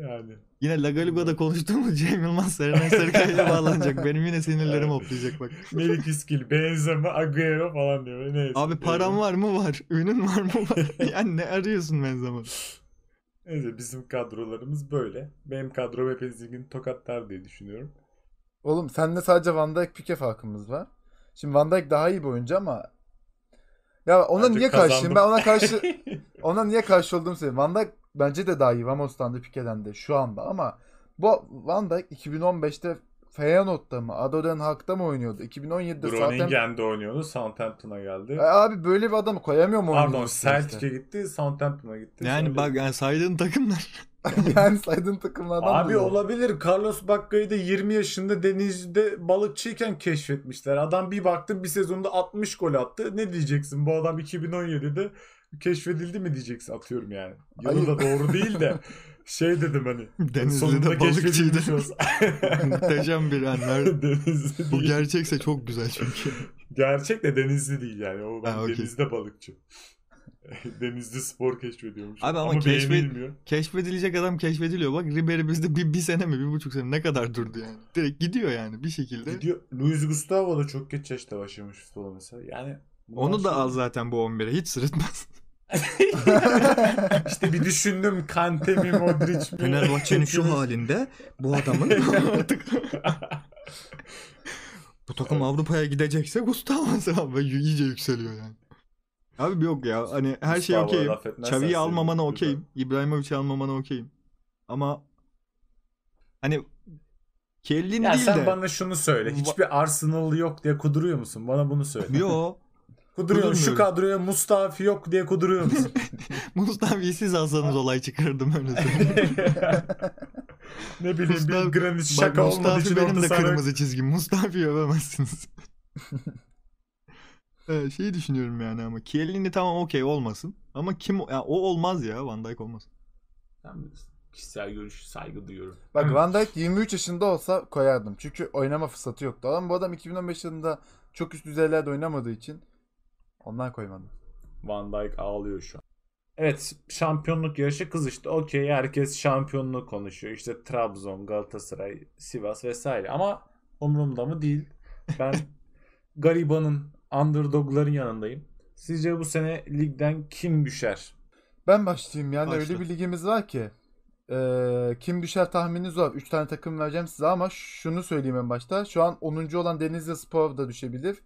Yani. Yine La Galiga'da konuştuğumuz Cem Yılmaz Serenay Sarıkaya'ya bağlanacak. Benim yine
sinirlerim hoplayacak bak. Melik İskil, Benzema, Agüero falan diyor. Neyse, Abi param var
mı var? Ünün var mı var? yani ne arıyorsun Benzema?
Neyse bizim kadrolarımız böyle. Benim kadrom hepinizin tokatlar diye düşünüyorum.
Oğlum sende sadece Van Dijk Pique farkımız var. Şimdi Van Dijk daha iyi bir oyuncu ama ya ona Bence niye kazandım. karşıyım? Ben ona karşı ona niye karşı olduğumu söyleyeyim. Van Dijk bence de daha iyi Van da Pique'den de şu anda ama bu Van Dijk 2015'te Feyenoord'da mı? Adoren Hak'ta mı oynuyordu? 2017'de Groningen'de
Southampton... oynuyordu. Southampton'a geldi. E
abi böyle bir adamı koyamıyor mu? Pardon Celtic'e işte. gitti.
Southampton'a gitti. Yani
bak yani saydığın takımlar. yani saydığın takımlardan Abi mı?
olabilir. Carlos Bacca'yı da 20 yaşında denizde balıkçıyken keşfetmişler. Adam bir baktı bir sezonda 60 gol attı. Ne diyeceksin bu adam 2017'de keşfedildi mi diyeceksin atıyorum yani. Yanı da doğru değil de şey dedim hani. Denizli de balıkçıydı. Muhteşem bir
anlar. Denizli değil. Bu gerçekse çok güzel çünkü.
Gerçek de Denizli değil yani. O ben ha, okay. denizde balıkçı. denizli spor keşfediyormuş. Abi ama, ama keşfed
keşfedilecek adam keşfediliyor. Bak Ribery bizde bir, bir sene mi bir buçuk sene ne kadar durdu yani. Direkt gidiyor
yani bir şekilde. Gidiyor. Luis Gustavo da çok geç yaşta başlamış futbola mesela. Yani Onu
da al zaten bu 11'e hiç sırıtmaz.
İşte bir düşündüm
Kante mi Modric mi? Fenerbahçe'nin şu halinde bu adamın bu takım Avrupa'ya gidecekse Gustavo abi iyice yükseliyor yani. Abi yok ya hani her şey okeyim. Xavi'yi almamana okeyim. İbrahimovic'i
almamana okeyim. Ama hani Kellin ya değil sen de. bana şunu söyle. Hiçbir Arsenal yok diye kuduruyor musun? Bana bunu söyle. Yok. Kuduruyorum şu kadroya Mustafi yok diye kuduruyoruz.
Mustafi'yi siz alsanız olay çıkardım
öyle ne bileyim Mustafa, bir granit şaka bak, olmadığı için benim de sarı... kırmızı
çizgim. Mustafi'yi övemezsiniz. evet, şeyi düşünüyorum yani ama Kielini tamam okey olmasın. Ama kim ya, o olmaz ya Van Dijk olmaz.
Ben kişisel görüş saygı duyuyorum. Bak
hmm. Van Dijk 23 yaşında olsa koyardım. Çünkü oynama fırsatı yoktu. Adam bu adam 2015 yılında çok üst düzeylerde oynamadığı için Ondan koymadım. Van Dijk ağlıyor şu an. Evet şampiyonluk yarışı kızıştı.
Okey herkes şampiyonluğu konuşuyor. İşte Trabzon, Galatasaray, Sivas vesaire. Ama umurumda mı değil. Ben garibanın, underdogların yanındayım.
Sizce bu sene ligden kim düşer? Ben başlayayım. Yani Başla. öyle bir ligimiz var ki. E, kim düşer tahmininiz var. 3 tane takım vereceğim size ama şunu söyleyeyim en başta. Şu an 10. olan Denizli Spor da düşebilir.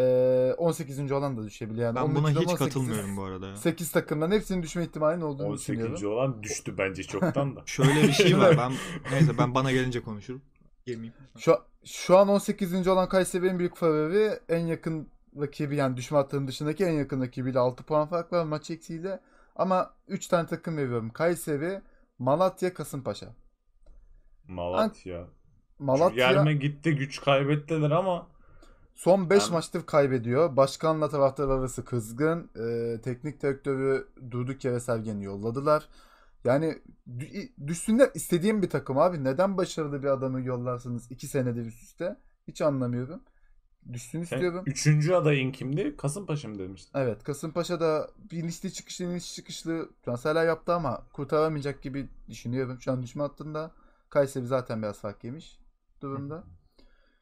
18. olan da düşebilir yani. Ben buna hiç katılmıyorum bu arada. Ya. 8 takımdan hepsinin düşme ihtimalinin olduğunu 18. düşünüyorum. 18. olan düştü bence çoktan da. Şöyle bir şey var. ben neyse ben bana gelince konuşurum. Girmeyeyim. Şu, şu an 18. olan Kayseri en büyük favori. En yakın rakibi yani düşme hattının dışındaki en yakın rakibiyle 6 puan fark var maç eksiğiyle. Ama 3 tane takım veriyorum. Kayseri, Malatya, Kasımpaşa. Malatya. An- Malatya. Yerme gitti güç kaybettiler ama Son 5 yani. maçtır kaybediyor. Başkanla taraftar arası kızgın. Ee, teknik direktörü durduk yere Sergen'i yolladılar. Yani düşsünler istediğim bir takım abi. Neden başarılı bir adamı yollarsınız 2 senedir üst üste? Hiç anlamıyorum. Düşsün istiyorum. Yani üçüncü adayın kimdi? Kasımpaşa mı demiştin? Evet. Kasımpaşa da inişli çıkışlı inişli çıkışlı transferler yaptı ama kurtaramayacak gibi düşünüyorum. Şu an düşme hattında. Kayseri zaten biraz fark yemiş durumda.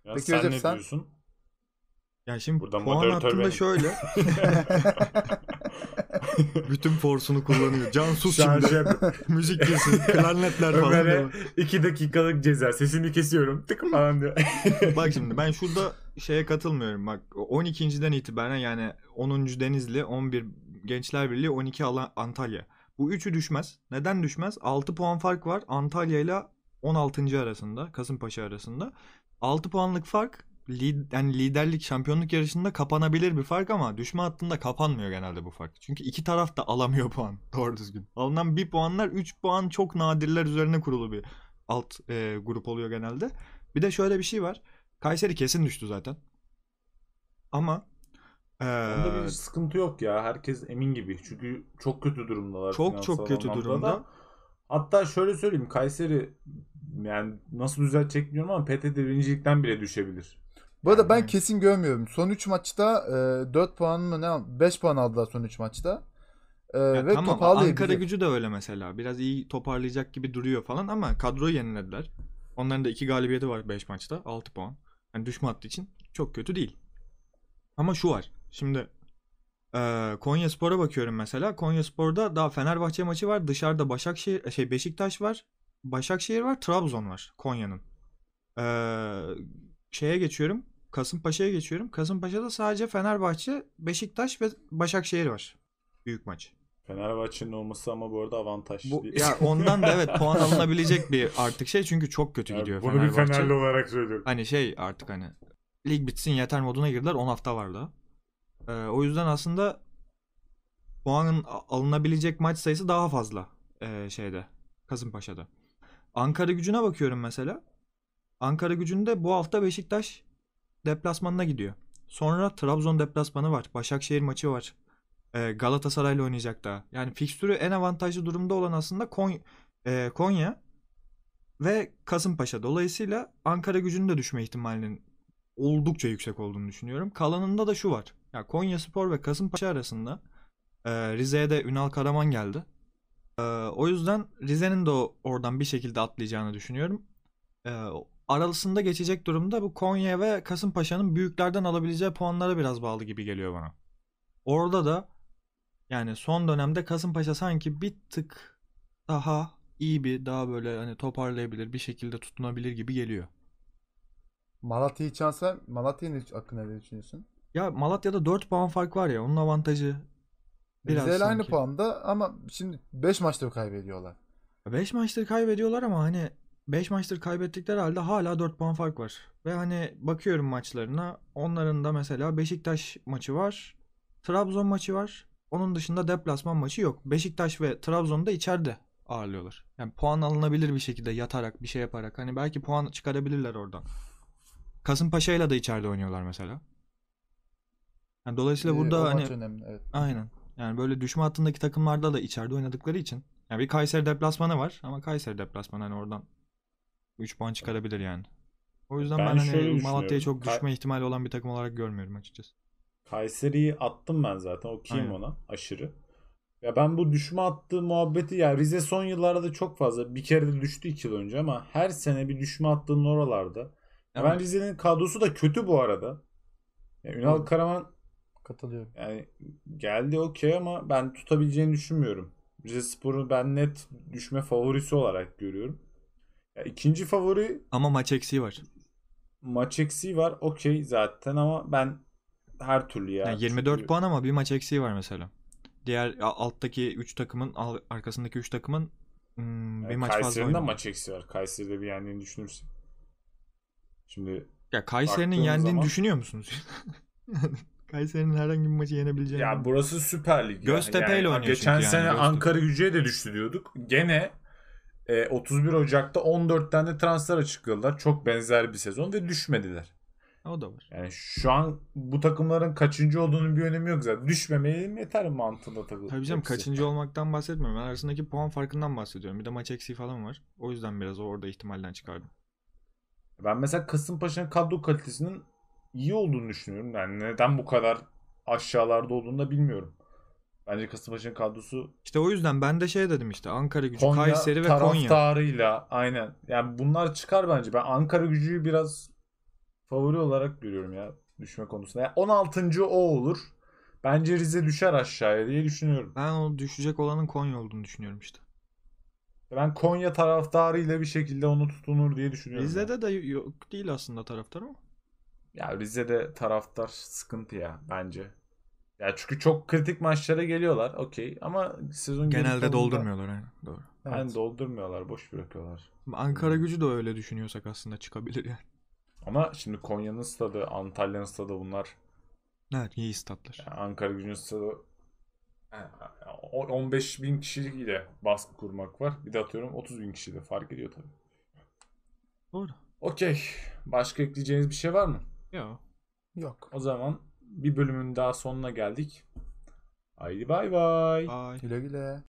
Ya Peki sen Recep, ne sen, diyorsun? Yani şimdi
Burada puan hattında benim. şöyle.
Bütün forsunu kullanıyor. Can sus Şarj şimdi. Müzik kesin. Klarnetler falan. Ömer'e
2 dakikalık ceza. Sesini kesiyorum. Tık falan diyor.
Bak şimdi ben şurada şeye katılmıyorum. Bak 12.den itibaren yani 10. Denizli, 11 Gençler Birliği, 12 Antalya. Bu üçü düşmez. Neden düşmez? 6 puan fark var Antalya ile 16. arasında, Kasımpaşa arasında. 6 puanlık fark lid, yani liderlik şampiyonluk yarışında kapanabilir bir fark ama düşme hattında kapanmıyor genelde bu fark. Çünkü iki taraf da alamıyor puan doğru düzgün. Alınan bir puanlar 3 puan çok nadirler üzerine kurulu bir alt e, grup oluyor genelde. Bir de şöyle bir şey
var. Kayseri kesin düştü zaten. Ama ee, Onda bir sıkıntı yok ya. Herkes emin gibi. Çünkü çok kötü durumdalar. Çok çok kötü durumda. Hatta şöyle söyleyeyim. Kayseri yani nasıl düzeltecek bilmiyorum ama PT birincilikten bile düşebilir.
Bu arada ben kesin görmüyorum. Son 3 maçta e, 4 puan mı ne 5 puan aldılar son 3 maçta. E, ya ve tamam Ankara
gücü de öyle mesela. Biraz iyi toparlayacak gibi duruyor falan ama kadroyu yenilediler. Onların da 2 galibiyeti var 5 maçta. 6 puan. Yani düşme hattı için çok kötü değil. Ama şu var. Şimdi e, Konya Spor'a bakıyorum mesela. Konya Spor'da daha Fenerbahçe maçı var. Dışarıda Başakşehir, e, şey Beşiktaş var. Başakşehir var. Trabzon var. Konya'nın. E, şeye geçiyorum. Kasımpaşa'ya geçiyorum. Kasımpaşa'da sadece Fenerbahçe, Beşiktaş ve Başakşehir var.
Büyük maç. Fenerbahçe'nin olması ama bu arada avantaj. Bu, ya ondan da evet puan alınabilecek bir artık şey çünkü
çok kötü yani gidiyor bunu Fenerbahçe. Bunu bir Fenerli
olarak söylüyorum. Hani
şey artık hani lig bitsin yeter moduna girdiler 10 hafta var daha. Ee, o yüzden aslında puanın alınabilecek maç sayısı daha fazla e, şeyde Kasımpaşa'da. Ankara gücüne bakıyorum mesela. Ankara gücünde bu hafta Beşiktaş deplasmanına gidiyor. Sonra Trabzon deplasmanı var. Başakşehir maçı var. E, Galatasaray'la oynayacak daha. Yani fikstürü en avantajlı durumda olan aslında Kon e, Konya ve Kasımpaşa. Dolayısıyla Ankara gücünün de düşme ihtimalinin oldukça yüksek olduğunu düşünüyorum. Kalanında da şu var. Ya Konya Spor ve Kasımpaşa arasında e, Rize'ye de Ünal Karaman geldi. E, o yüzden Rize'nin de oradan bir şekilde atlayacağını düşünüyorum. E, aralısında geçecek durumda bu Konya ve Kasımpaşa'nın büyüklerden alabileceği puanlara biraz bağlı gibi geliyor bana. Orada da yani son dönemde Kasımpaşa sanki bir tık daha iyi bir daha böyle hani toparlayabilir bir şekilde tutunabilir gibi geliyor.
Malatya'yı çalsa Malatya'nın hakkında ne düşünüyorsun? Ya Malatya'da 4 puan fark var ya onun avantajı biraz Rize'yle sanki. aynı puanda ama şimdi 5 maçta kaybediyorlar.
5 maçta kaybediyorlar ama hani 5 maçtır kaybettikler halde hala 4 puan fark var. Ve hani bakıyorum maçlarına. Onların da mesela Beşiktaş maçı var. Trabzon maçı var. Onun dışında deplasman maçı yok. Beşiktaş ve Trabzon da içeride ağırlıyorlar. Yani puan alınabilir bir şekilde yatarak bir şey yaparak. Hani belki puan çıkarabilirler oradan. Kasımpaşa ile de içeride oynuyorlar mesela. Yani dolayısıyla ee, burada hani önemli,
evet. aynen.
Yani böyle düşme hattındaki takımlarda da içeride oynadıkları için. Yani bir Kayseri deplasmanı var ama Kayseri deplasmanı hani oradan 3 puan çıkarabilir yani. O yüzden ben, ben hani Malatya'ya çok düşme Ka- ihtimali olan bir takım olarak görmüyorum açıkçası.
Kayseri'yi attım ben zaten. o kim ona aşırı. Ya ben bu düşme attığı muhabbeti ya Rize son yıllarda çok fazla bir kere de düştü 2 yıl önce ama her sene bir düşme attığının oralarda. Evet. Ben Rize'nin kadrosu da kötü bu arada. Yani Ünal evet. Karaman katılıyorum. Yani geldi okey ama ben tutabileceğini düşünmüyorum. Rize Spor'u ben net düşme favorisi olarak görüyorum. İkinci favori... Ama maç eksiği var. Maç eksiği var okey zaten ama ben her türlü ya. Yani 24 çünkü... puan ama bir maç
eksiği var mesela. Diğer alttaki 3 takımın arkasındaki 3 takımın hmm, bir yani maç fazla oynadı. maç
eksiği var. Kayseri'de bir yendiğini düşünürsün. Şimdi ya Kayseri'nin yendiğini zaman...
düşünüyor musunuz? Kayseri'nin herhangi bir maçı yenebileceğini. Ya
burası Süper Lig. Göztepe ile yani. oynuyor Geçen sene yani, Ankara Gücü'ye de düştü diyorduk. Gene e, 31 Ocak'ta 14 tane transfer açıkladılar. Çok benzer bir sezon ve düşmediler. O da var. Yani şu an bu takımların kaçıncı olduğunun bir önemi yok zaten. Düşmemeyi yeter mantığında takılır. Tabii canım hepsi. kaçıncı
olmaktan bahsetmiyorum. Ben arasındaki puan farkından bahsediyorum. Bir de
maç eksiği falan var. O yüzden biraz orada ihtimalden çıkardım. Ben mesela Kasımpaşa'nın kadro kalitesinin iyi olduğunu düşünüyorum. Yani neden bu kadar aşağılarda olduğunu da bilmiyorum. Bence Kasımpaşa'nın kadrosu İşte o yüzden ben de şey dedim işte Ankara gücü, Konya Kayseri ve Konya. taraftarıyla aynen. Yani bunlar çıkar bence. Ben Ankara gücüyü biraz favori olarak görüyorum ya düşme konusunda. Yani 16. o olur. Bence Rize düşer aşağıya diye düşünüyorum. Ben o düşecek olanın Konya olduğunu düşünüyorum işte. Ben Konya taraftarıyla bir şekilde onu tutunur diye düşünüyorum. Rize'de de yok değil aslında taraftar ama. Ya Rize'de taraftar sıkıntı ya bence. Ya çünkü çok kritik maçlara geliyorlar. Okey ama sezon genelde doldurmuyorlar yani. Doğru. Yani evet. doldurmuyorlar, boş bırakıyorlar.
Ankara hmm. Gücü de öyle düşünüyorsak aslında çıkabilir yani.
Ama şimdi Konya'nın stadı, Antalya'nın stadı bunlar. Evet, iyi statlar. Yani Ankara Gücü'nün stadı 15 bin kişilik ile baskı kurmak var. Bir de atıyorum 30 bin de fark ediyor tabii. Doğru. Okey. Başka ekleyeceğiniz bir şey var mı?
Yok. Yok.
O zaman bir bölümün daha sonuna geldik. Haydi bay bay. Güle güle.